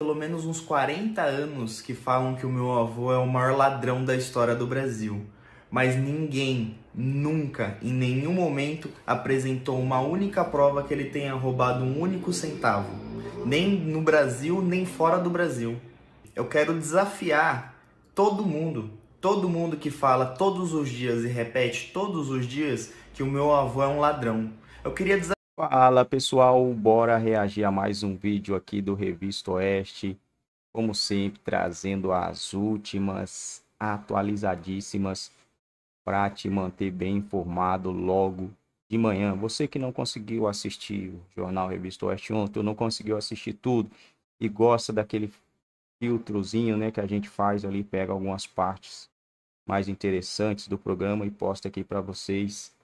pelo menos uns 40 anos que falam que o meu avô é o maior ladrão da história do Brasil. Mas ninguém, nunca, em nenhum momento, apresentou uma única prova que ele tenha roubado um único centavo. Nem no Brasil, nem fora do Brasil. Eu quero desafiar todo mundo, todo mundo que fala todos os dias e repete todos os dias que o meu avô é um ladrão. Eu queria desafiar. Fala pessoal, bora reagir a mais um vídeo aqui do Revista Oeste. Como sempre, trazendo as últimas atualizadíssimas para te manter bem informado logo de manhã. Você que não conseguiu assistir o Jornal Revista Oeste ontem, ou não conseguiu assistir tudo e gosta daquele filtrozinho né, que a gente faz ali, pega algumas partes mais interessantes do programa e posta aqui para vocês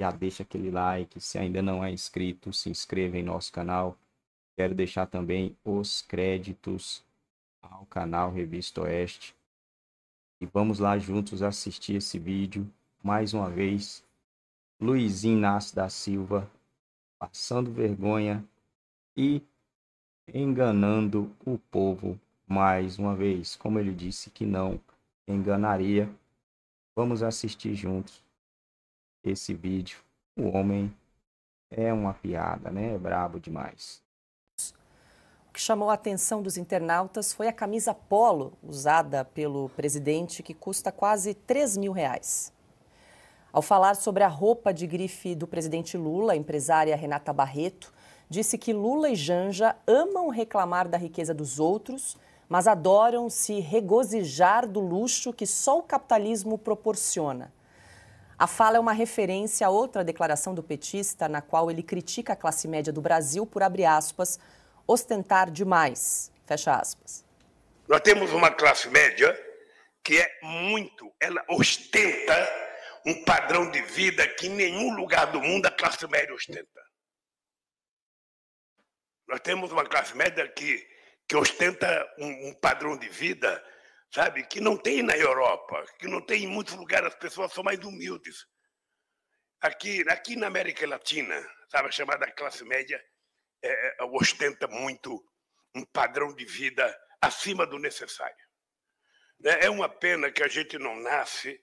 já deixa aquele like. Se ainda não é inscrito, se inscreva em nosso canal. Quero deixar também os créditos ao canal Revista Oeste. E vamos lá juntos assistir esse vídeo mais uma vez. Luizinho Inácio da Silva passando vergonha e enganando o povo mais uma vez, como ele disse que não enganaria. Vamos assistir juntos esse vídeo. O homem é uma piada, né? É brabo demais. O que chamou a atenção dos internautas foi a camisa polo usada pelo presidente, que custa quase 3 mil reais. Ao falar sobre a roupa de grife do presidente Lula, a empresária Renata Barreto disse que Lula e Janja amam reclamar da riqueza dos outros, mas adoram se regozijar do luxo que só o capitalismo proporciona. A fala é uma referência a outra declaração do petista, na qual ele critica a classe média do Brasil por, abre aspas, ostentar demais, fecha aspas. Nós temos uma classe média que é muito, ela ostenta um padrão de vida que em nenhum lugar do mundo a classe média ostenta. Nós temos uma classe média que, que ostenta um, um padrão de vida sabe? Que não tem na Europa, que não tem em muitos lugares, as pessoas são mais humildes. Aqui, aqui na América Latina, sabe, a chamada classe média é, é ostenta muito um padrão de vida acima do necessário. Né, é uma pena que a gente não nasce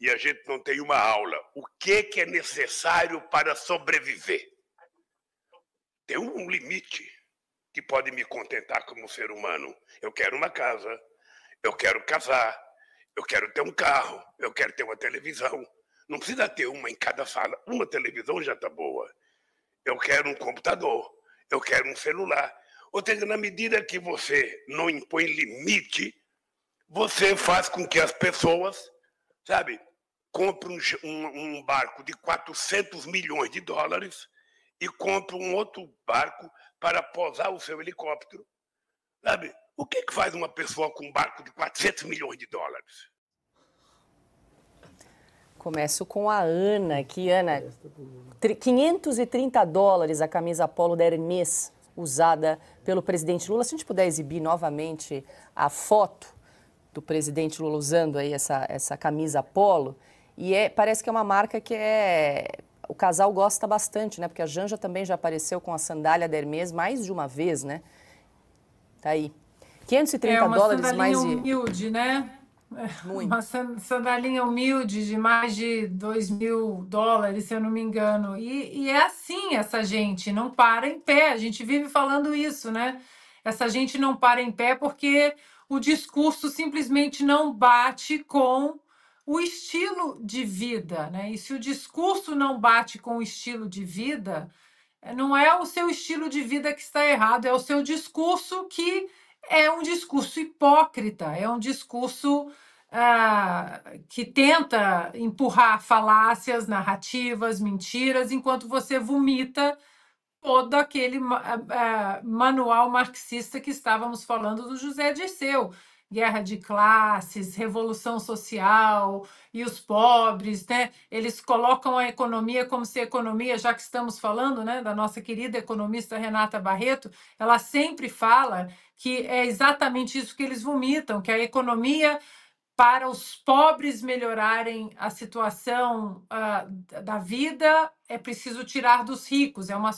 e a gente não tem uma aula. O que, é que é necessário para sobreviver? Tem um limite que pode me contentar como ser humano. Eu quero uma casa, eu quero casar, eu quero ter um carro, eu quero ter uma televisão. Não precisa ter uma em cada sala, uma televisão já está boa. Eu quero um computador, eu quero um celular. Ou seja, na medida que você não impõe limite, você faz com que as pessoas, sabe, comprem um, um barco de 400 milhões de dólares e compre um outro barco para posar o seu helicóptero. Sabe? O que, que faz uma pessoa com um barco de 400 milhões de dólares? Começo com a Ana, que Ana, 530 dólares a camisa polo da Hermes usada pelo presidente Lula. Se a gente puder exibir novamente a foto do presidente Lula usando aí essa, essa camisa polo, e é, parece que é uma marca que é o casal gosta bastante, né? Porque a Janja também já apareceu com a sandália da Hermes mais de uma vez, né? Tá aí. 530 é uma dólares mais de... humilde, né? É Muito. Uma sandalinha humilde de mais de 2 mil dólares, se eu não me engano. E, e é assim essa gente, não para em pé. A gente vive falando isso, né? Essa gente não para em pé porque o discurso simplesmente não bate com o estilo de vida, né? E se o discurso não bate com o estilo de vida, não é o seu estilo de vida que está errado, é o seu discurso que é um discurso hipócrita, é um discurso ah, que tenta empurrar falácias, narrativas, mentiras, enquanto você vomita todo aquele ah, ah, manual marxista que estávamos falando do José Dirceu. Guerra de classes, revolução social e os pobres, né? Eles colocam a economia como se a economia, já que estamos falando, né, da nossa querida economista Renata Barreto, ela sempre fala que é exatamente isso que eles vomitam, que a economia para os pobres melhorarem a situação uh, da vida é preciso tirar dos ricos, é uma,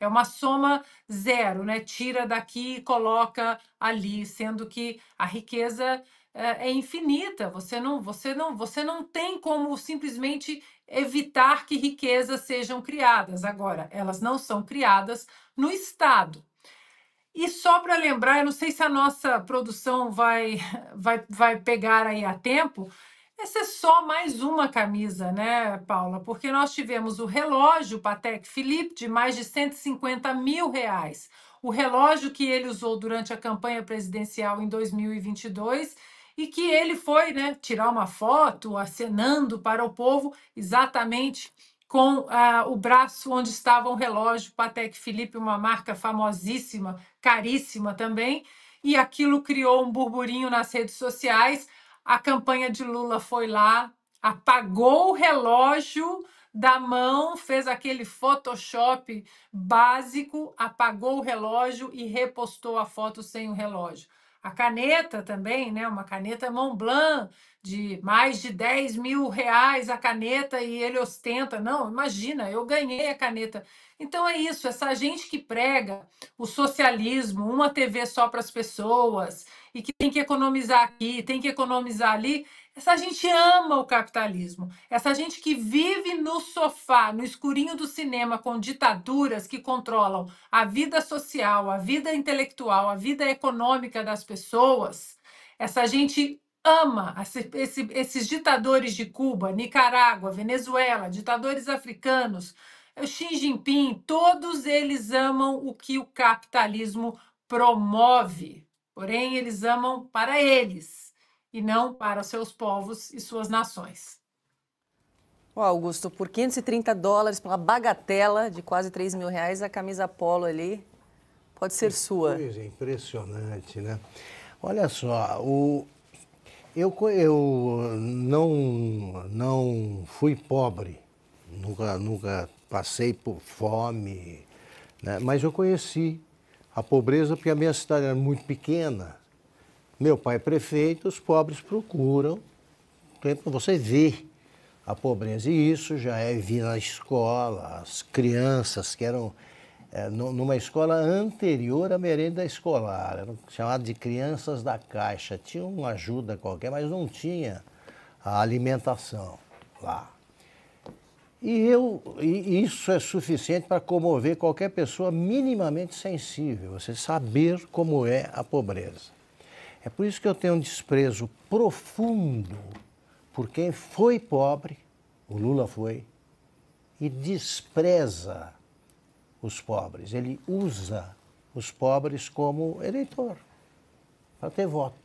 é uma soma zero, né? Tira daqui e coloca ali, sendo que a riqueza uh, é infinita. Você não, você não, você não tem como simplesmente evitar que riquezas sejam criadas. Agora, elas não são criadas no Estado. E só para lembrar, eu não sei se a nossa produção vai, vai, vai pegar aí a tempo, essa é só mais uma camisa, né, Paula? Porque nós tivemos o relógio Patek Philippe de mais de 150 mil reais. O relógio que ele usou durante a campanha presidencial em 2022 e que ele foi né, tirar uma foto acenando para o povo exatamente com ah, o braço onde estava um relógio Patek Philippe, uma marca famosíssima, caríssima também, e aquilo criou um burburinho nas redes sociais. A campanha de Lula foi lá, apagou o relógio da mão, fez aquele Photoshop básico, apagou o relógio e repostou a foto sem o relógio. A caneta também, né? Uma caneta Montblanc de mais de 10 mil reais a caneta e ele ostenta. Não, imagina, eu ganhei a caneta. Então é isso, essa gente que prega o socialismo, uma TV só para as pessoas e que tem que economizar aqui, tem que economizar ali, essa gente ama o capitalismo. Essa gente que vive no sofá, no escurinho do cinema, com ditaduras que controlam a vida social, a vida intelectual, a vida econômica das pessoas. Essa gente ama esse, esses ditadores de Cuba, Nicarágua, Venezuela, ditadores africanos, eh, Xi Jinping. Todos eles amam o que o capitalismo promove. Porém, eles amam para eles e não para seus povos e suas nações. Augusto, por 530 dólares, pela bagatela de quase 3 mil reais, a camisa polo ali pode ser sua. Coisa impressionante, né? Olha só, o... eu, eu não, não fui pobre, nunca, nunca passei por fome, né? mas eu conheci a pobreza porque a minha cidade era muito pequena meu pai é prefeito, os pobres procuram, então, você vê a pobreza. E isso já é vir na escola, as crianças que eram é, numa escola anterior à merenda escolar, eram chamadas de crianças da caixa. Tinham uma ajuda qualquer, mas não tinha a alimentação lá. E, eu, e isso é suficiente para comover qualquer pessoa minimamente sensível, você saber como é a pobreza. É por isso que eu tenho um desprezo profundo por quem foi pobre, o Lula foi, e despreza os pobres. Ele usa os pobres como eleitor para ter voto.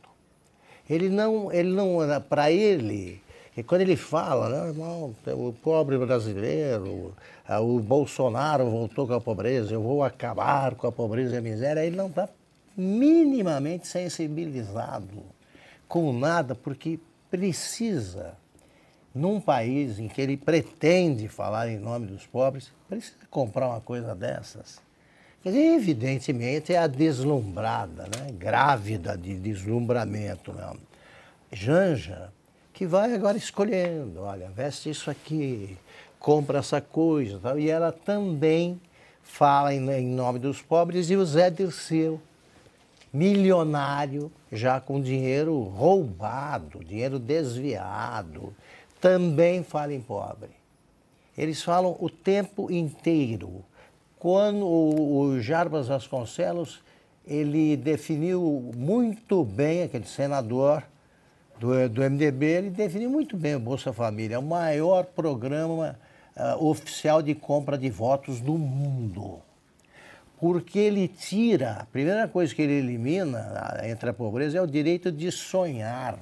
Ele não, ele não, para ele, e quando ele fala, né, irmão, o pobre brasileiro, ah, o Bolsonaro voltou com a pobreza, eu vou acabar com a pobreza e a miséria, ele não está minimamente sensibilizado com nada, porque precisa, num país em que ele pretende falar em nome dos pobres, precisa comprar uma coisa dessas. Quer dizer, evidentemente é a deslumbrada, né? grávida de deslumbramento. Né? Janja, que vai agora escolhendo, olha, veste isso aqui, compra essa coisa. Tal. E ela também fala em, em nome dos pobres e o Zé Dirceu milionário, já com dinheiro roubado, dinheiro desviado, também fala em pobre. Eles falam o tempo inteiro. Quando o Jarbas Vasconcelos, ele definiu muito bem, aquele senador do, do MDB, ele definiu muito bem o Bolsa Família, o maior programa uh, oficial de compra de votos do mundo porque ele tira, a primeira coisa que ele elimina entre a pobreza é o direito de sonhar.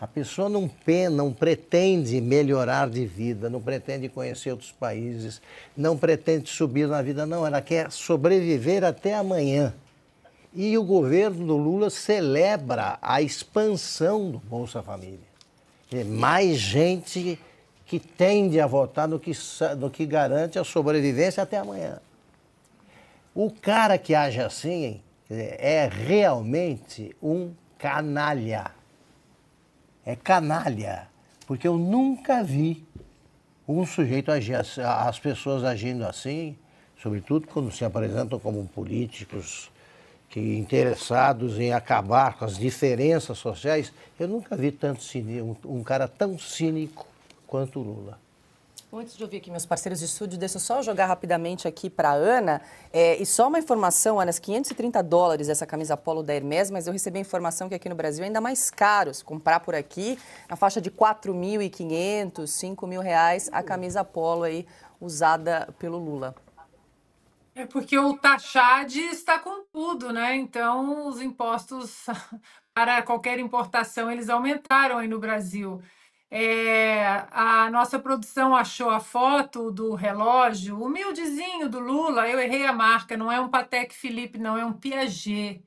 A pessoa não, pena, não pretende melhorar de vida, não pretende conhecer outros países, não pretende subir na vida, não. Ela quer sobreviver até amanhã. E o governo do Lula celebra a expansão do Bolsa Família. Mais gente que tende a votar do que, que garante a sobrevivência até amanhã. O cara que age assim é realmente um canalha. É canalha. Porque eu nunca vi um sujeito agir, assim, as pessoas agindo assim, sobretudo quando se apresentam como políticos que interessados em acabar com as diferenças sociais. Eu nunca vi tanto um cara tão cínico quanto o Lula. Antes de ouvir aqui meus parceiros de estúdio, deixa eu só jogar rapidamente aqui para a Ana. É, e só uma informação, Ana, 530 dólares essa camisa polo da Hermes, mas eu recebi a informação que aqui no Brasil é ainda mais caro se comprar por aqui, na faixa de 4.500, 5.000 reais a camisa polo aí usada pelo Lula. É porque o Tachad está com tudo, né? Então, os impostos para qualquer importação, eles aumentaram aí no Brasil. É, a nossa produção achou a foto do relógio humildezinho do Lula. Eu errei a marca, não é um Patek Philippe, não, é um Piaget.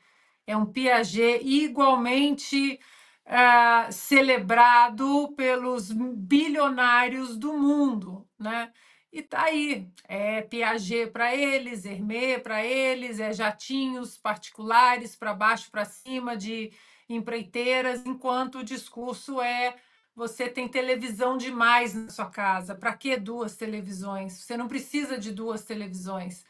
É um Piaget igualmente uh, celebrado pelos bilionários do mundo, né? E tá aí, é Piaget para eles, Hermé para eles, é jatinhos particulares para baixo, para cima de empreiteiras, enquanto o discurso é você tem televisão demais na sua casa. Para que duas televisões? Você não precisa de duas televisões.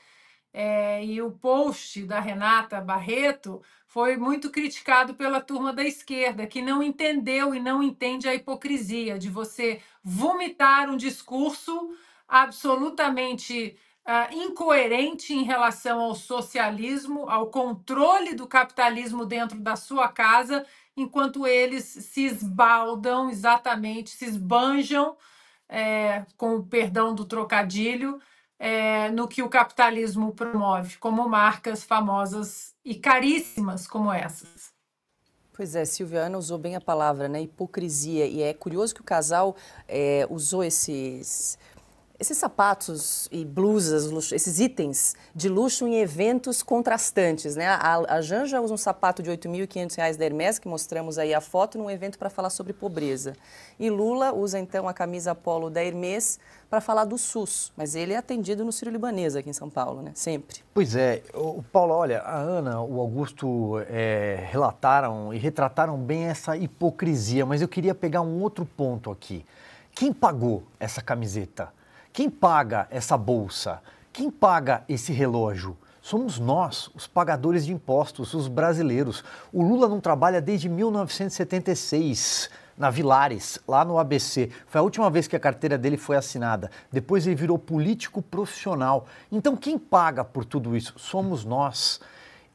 É, e o post da Renata Barreto foi muito criticado pela turma da esquerda, que não entendeu e não entende a hipocrisia de você vomitar um discurso absolutamente uh, incoerente em relação ao socialismo, ao controle do capitalismo dentro da sua casa enquanto eles se esbaldam exatamente, se esbanjam, é, com o perdão do trocadilho, é, no que o capitalismo promove, como marcas famosas e caríssimas como essas. Pois é, Silviana usou bem a palavra, né? Hipocrisia. E é curioso que o casal é, usou esses esses sapatos e blusas, esses itens de luxo em eventos contrastantes, né? A, a Janja usa um sapato de R$ 8.500 da Hermes, que mostramos aí a foto, num evento para falar sobre pobreza. E Lula usa então a camisa polo da Hermes para falar do SUS, mas ele é atendido no Ciro Libanês aqui em São Paulo, né? Sempre. Pois é, o Paulo, olha, a Ana, o Augusto é, relataram e retrataram bem essa hipocrisia, mas eu queria pegar um outro ponto aqui. Quem pagou essa camiseta? Quem paga essa bolsa? Quem paga esse relógio? Somos nós, os pagadores de impostos, os brasileiros. O Lula não trabalha desde 1976 na Vilares, lá no ABC. Foi a última vez que a carteira dele foi assinada. Depois ele virou político profissional. Então quem paga por tudo isso? Somos nós.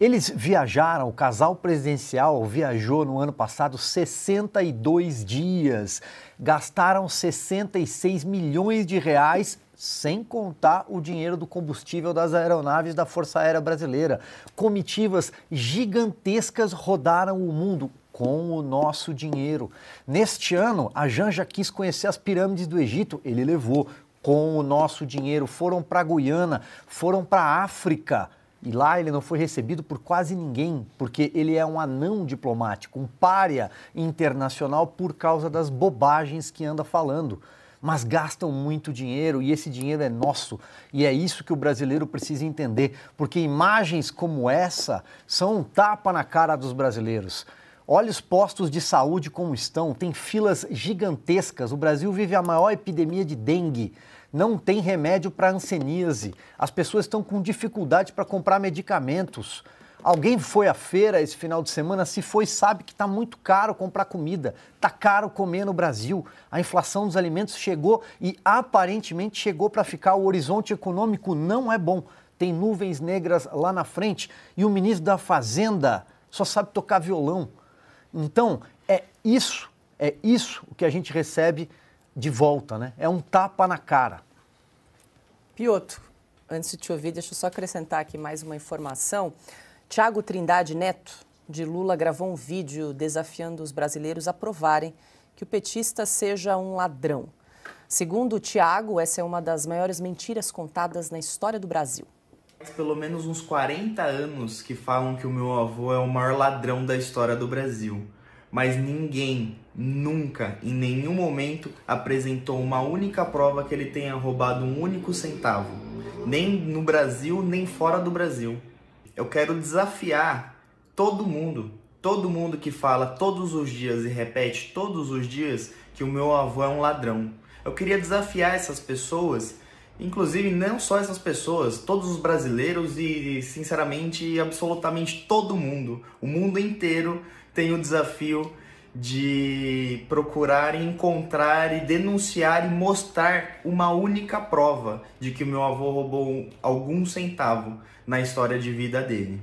Eles viajaram, o casal presidencial viajou no ano passado 62 dias, gastaram 66 milhões de reais, sem contar o dinheiro do combustível das aeronaves da Força Aérea Brasileira. Comitivas gigantescas rodaram o mundo com o nosso dinheiro. Neste ano, a Janja quis conhecer as pirâmides do Egito, ele levou com o nosso dinheiro, foram para Guiana, foram para África e lá ele não foi recebido por quase ninguém, porque ele é um anão diplomático, um pária internacional por causa das bobagens que anda falando. Mas gastam muito dinheiro e esse dinheiro é nosso. E é isso que o brasileiro precisa entender, porque imagens como essa são um tapa na cara dos brasileiros. Olha os postos de saúde como estão, tem filas gigantescas. O Brasil vive a maior epidemia de dengue não tem remédio para anseníase, as pessoas estão com dificuldade para comprar medicamentos. Alguém foi à feira esse final de semana? Se foi, sabe que está muito caro comprar comida, está caro comer no Brasil. A inflação dos alimentos chegou e aparentemente chegou para ficar. O horizonte econômico não é bom. Tem nuvens negras lá na frente e o ministro da Fazenda só sabe tocar violão. Então, é isso, é isso que a gente recebe de volta, né? É um tapa na cara. Pioto, antes de te ouvir, deixa eu só acrescentar aqui mais uma informação. Tiago Trindade Neto, de Lula, gravou um vídeo desafiando os brasileiros a provarem que o petista seja um ladrão. Segundo o Tiago, essa é uma das maiores mentiras contadas na história do Brasil. Pelo menos uns 40 anos que falam que o meu avô é o maior ladrão da história do Brasil. Mas ninguém nunca, em nenhum momento, apresentou uma única prova que ele tenha roubado um único centavo, nem no Brasil, nem fora do Brasil. Eu quero desafiar todo mundo, todo mundo que fala todos os dias e repete todos os dias que o meu avô é um ladrão. Eu queria desafiar essas pessoas, inclusive não só essas pessoas, todos os brasileiros e, sinceramente, absolutamente todo mundo. O mundo inteiro tem o desafio de procurar encontrar e denunciar e mostrar uma única prova de que meu avô roubou algum centavo na história de vida dele.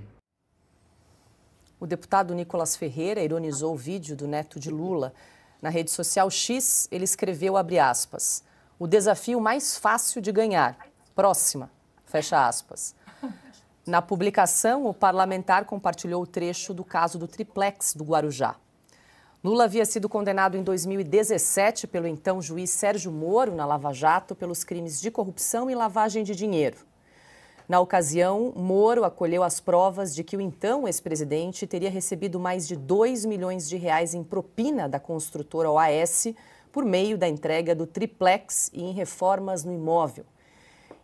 O deputado Nicolas Ferreira ironizou o vídeo do neto de Lula. Na rede social X, ele escreveu, abre aspas, o desafio mais fácil de ganhar, próxima, fecha aspas. Na publicação, o parlamentar compartilhou o trecho do caso do triplex do Guarujá. Lula havia sido condenado em 2017 pelo então juiz Sérgio Moro na Lava Jato pelos crimes de corrupção e lavagem de dinheiro. Na ocasião, Moro acolheu as provas de que o então ex-presidente teria recebido mais de 2 milhões de reais em propina da construtora OAS por meio da entrega do triplex e em reformas no imóvel.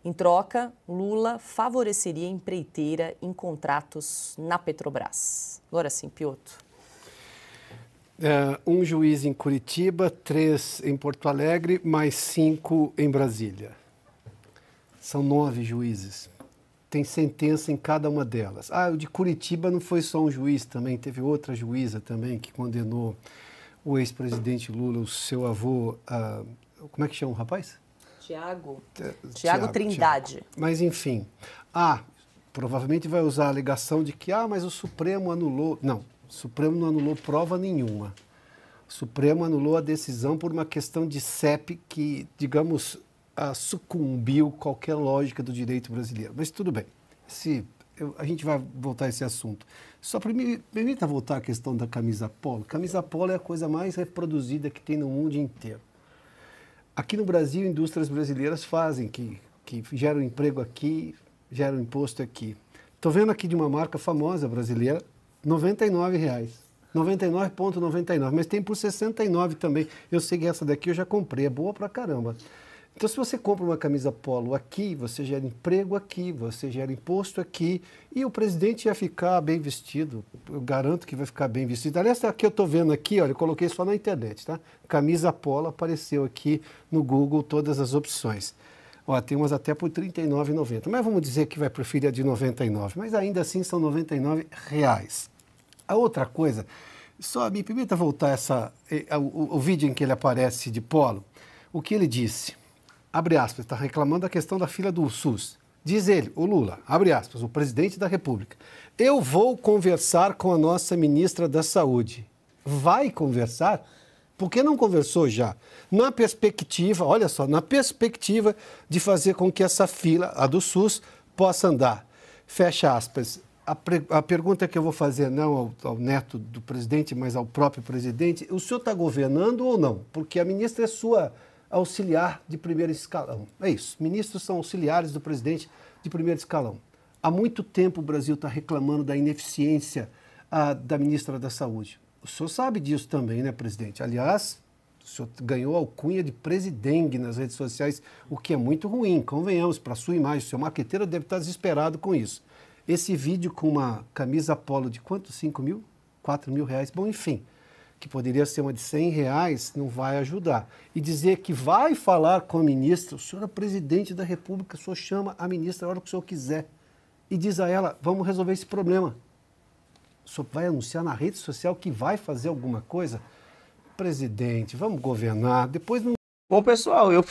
Em troca, Lula favoreceria a empreiteira em contratos na Petrobras. sim, Simpioto. É, um juiz em Curitiba, três em Porto Alegre, mais cinco em Brasília. São nove juízes. Tem sentença em cada uma delas. Ah, o de Curitiba não foi só um juiz também, teve outra juíza também que condenou o ex-presidente Lula, o seu avô. como é que chama o rapaz? Tiago. Tiago Trindade. Mas, enfim. Ah, provavelmente vai usar a alegação de que, ah, mas o Supremo anulou. Não, o Supremo não anulou prova nenhuma. O Supremo anulou a decisão por uma questão de CEP que, digamos, sucumbiu qualquer lógica do direito brasileiro. Mas tudo bem. Se eu, a gente vai voltar a esse assunto. Só para me permita voltar à questão da camisa polo. Camisa polo é a coisa mais reproduzida que tem no mundo inteiro. Aqui no Brasil, indústrias brasileiras fazem, que, que geram emprego aqui, geram imposto aqui. Estou vendo aqui de uma marca famosa brasileira, 99 reais. 99,99, mas tem por 69 também. Eu sei que essa daqui eu já comprei, é boa pra caramba. Então, se você compra uma camisa polo aqui, você gera emprego aqui, você gera imposto aqui, e o presidente ia ficar bem vestido. Eu garanto que vai ficar bem vestido. Aliás, tá aqui eu estou vendo aqui, olha, eu coloquei só na internet, tá? Camisa polo apareceu aqui no Google todas as opções. Ó, tem umas até por R$ 39,90. Mas vamos dizer que vai preferir a de 99, mas ainda assim são R$ 99. Reais. A outra coisa, só me permita voltar essa, eh, o, o vídeo em que ele aparece de polo, o que ele disse, abre aspas, está reclamando da questão da fila do SUS. Diz ele, o Lula, abre aspas, o presidente da República, eu vou conversar com a nossa ministra da Saúde. Vai conversar? Por que não conversou já? Na perspectiva, olha só, na perspectiva de fazer com que essa fila, a do SUS, possa andar. Fecha aspas a, a, pergunta que eu vou fazer não ao, ao, neto do presidente, mas ao próprio presidente, o senhor está governando ou não? Porque a ministra é sua auxiliar de primeiro escalão. É isso, ministros são auxiliares do presidente de primeiro escalão. Há muito tempo o Brasil está reclamando da ineficiência a, ah, da ministra da Saúde. O senhor sabe disso também, né, presidente? Aliás, o senhor ganhou alcunha de presidengue nas redes sociais, o que é muito ruim, convenhamos, para a sua imagem. O seu marqueteiro deve estar tá desesperado com isso. Esse vídeo com uma camisa polo de quanto? 5 mil? 4 mil reais? Bom, enfim, que poderia ser uma de 100 reais, não vai ajudar. E dizer que vai falar com a ministra, o senhor é presidente da República, o senhor chama a ministra a hora que o senhor quiser. E diz a ela, vamos resolver esse problema. O senhor vai anunciar na rede social que vai fazer alguma coisa? Presidente, vamos governar, depois não... Bom, pessoal, eu,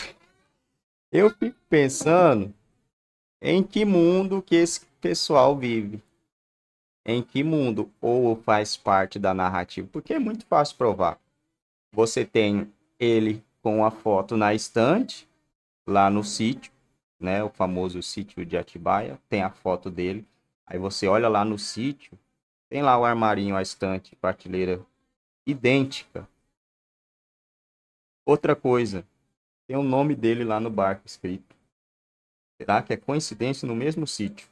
eu fico pensando em que mundo que esse pessoal vive, em que mundo ou faz parte da narrativa, porque é muito fácil provar. Você tem ele com a foto na estante, lá no sítio, né, o famoso sítio de Atibaia, tem a foto dele. Aí você olha lá no sítio, tem lá o armarinho, a estante, prateleira idêntica. Outra coisa, tem o nome dele lá no barco escrito. Será que é coincidência no mesmo sítio?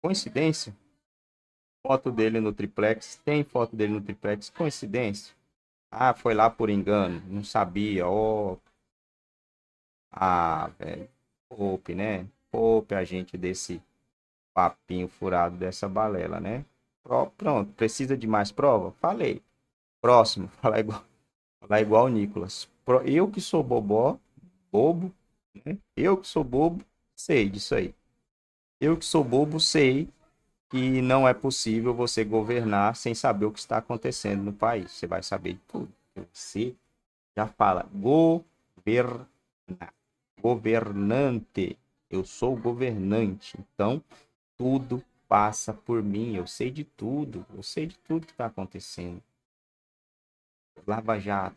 Coincidência? Foto dele no triplex. Tem foto dele no triplex. Coincidência? Ah, foi lá por engano. Não sabia. Ó. Oh. Ah, velho. Poupe, né? Poupe a gente desse papinho furado, dessa balela, né? Pronto. Precisa de mais prova? Falei. Próximo. Falar igual, falar igual o Nicolas. Eu que sou bobó, bobo, né? Eu que sou bobo, sei disso aí. Eu que sou bobo sei que não é possível você governar sem saber o que está acontecendo no país. Você vai saber de tudo. Você já fala governar, governante. Eu sou governante. Então, tudo passa por mim. Eu sei de tudo. Eu sei de tudo que está acontecendo. Lava Jato.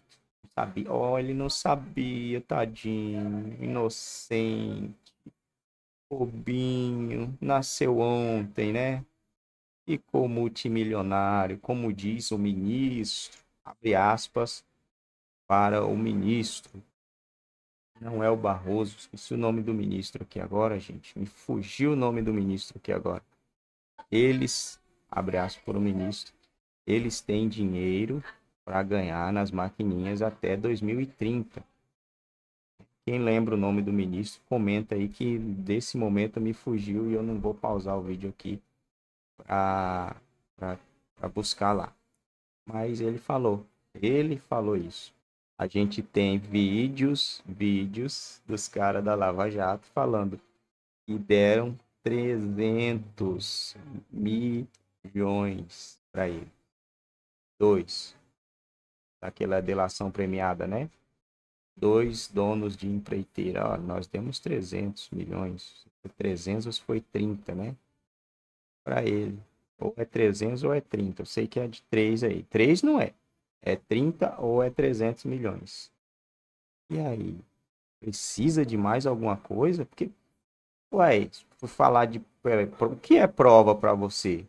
Sabia. Oh, ele não sabia, tadinho. Inocente. Robinho nasceu ontem, né? Ficou multimilionário, como diz o ministro, abre aspas, para o ministro. Não é o Barroso, esqueci o nome do ministro aqui agora, gente. Me fugiu o nome do ministro aqui agora. Eles, abre aspas para o ministro, eles têm dinheiro para ganhar nas maquininhas até 2030. Quem lembra o nome do ministro, comenta aí que desse momento me fugiu e eu não vou pausar o vídeo aqui para buscar lá. Mas ele falou, ele falou isso. A gente tem vídeos, vídeos dos caras da Lava Jato falando que deram 300 milhões para ele. Dois. Daquela delação premiada, né? dois donos de empreiteira. Ó, nós temos 300 milhões. 300 foi 30, né? Para ele. Ou é 300 ou é 30. Eu sei que é de 3 aí. 3 não é. É 30 ou é 300 milhões. E aí? Precisa de mais alguma coisa? Porque, ué, por falar de. É, o que é prova para você?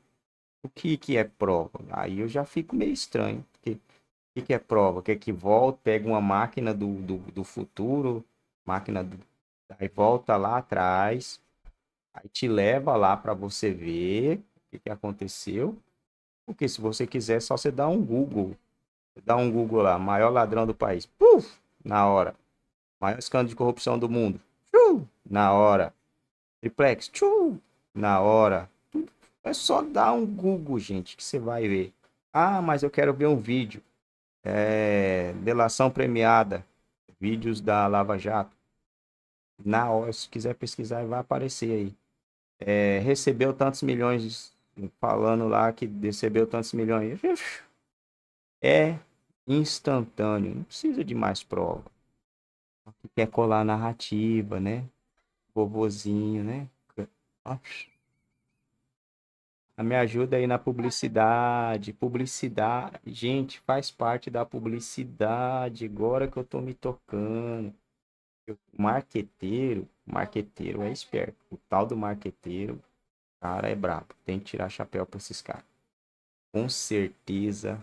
O que, que é prova? Aí eu já fico meio estranho. Porque o que, que é prova? Quer é que volta, pega uma máquina do, do, do futuro, máquina do... Aí volta lá atrás, aí te leva lá para você ver o que, que aconteceu. Porque se você quiser, só você dá um Google. Você dá um Google lá, maior ladrão do país. Puf! Na hora. Maior escândalo de corrupção do mundo. Tchum, na hora. Triplex. Tchum, na hora. É só dar um Google, gente, que você vai ver. Ah, mas eu quero ver um vídeo é, delação premiada, vídeos da Lava Jato. Na hora, se quiser pesquisar, vai aparecer aí. É, recebeu tantos milhões, falando lá que recebeu tantos milhões. É instantâneo, não precisa de mais prova. Quer colar narrativa, né? Bobozinho, né? Oxi. Ah, me ajuda aí na publicidade. Publicidade, gente, faz parte da publicidade. Agora que eu tô me tocando. Eu, marqueteiro, marqueteiro é esperto. O tal do marqueteiro, cara, é brabo. Tem que tirar chapéu pra esses caras. Com certeza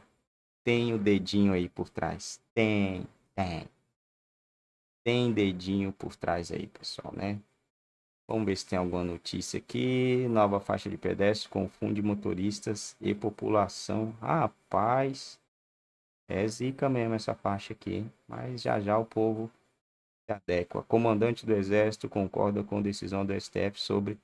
tem o dedinho aí por trás. Tem, tem. Tem dedinho por trás aí, pessoal, né? Vamos ver se tem alguma notícia aqui. Nova faixa de pedestres confunde motoristas e população. Ah, rapaz, é zica mesmo essa faixa aqui. Mas já já o povo se adequa. Comandante do Exército concorda com decisão do STF sobre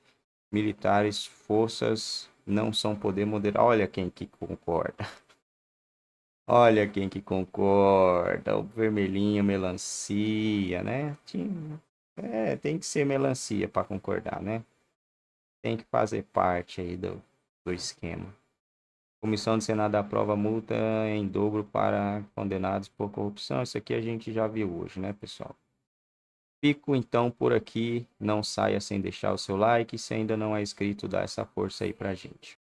militares, forças não são poder moderar. Olha quem que concorda. Olha quem que concorda. O vermelhinho, melancia, né? Tinha é, tem que ser melancia para concordar, né? Tem que fazer parte aí do, do esquema. Comissão do Senado aprova multa em dobro para condenados por corrupção. Isso aqui a gente já viu hoje, né, pessoal? Fico então por aqui. Não saia sem deixar o seu like. Se ainda não é inscrito, dá essa força aí pra gente.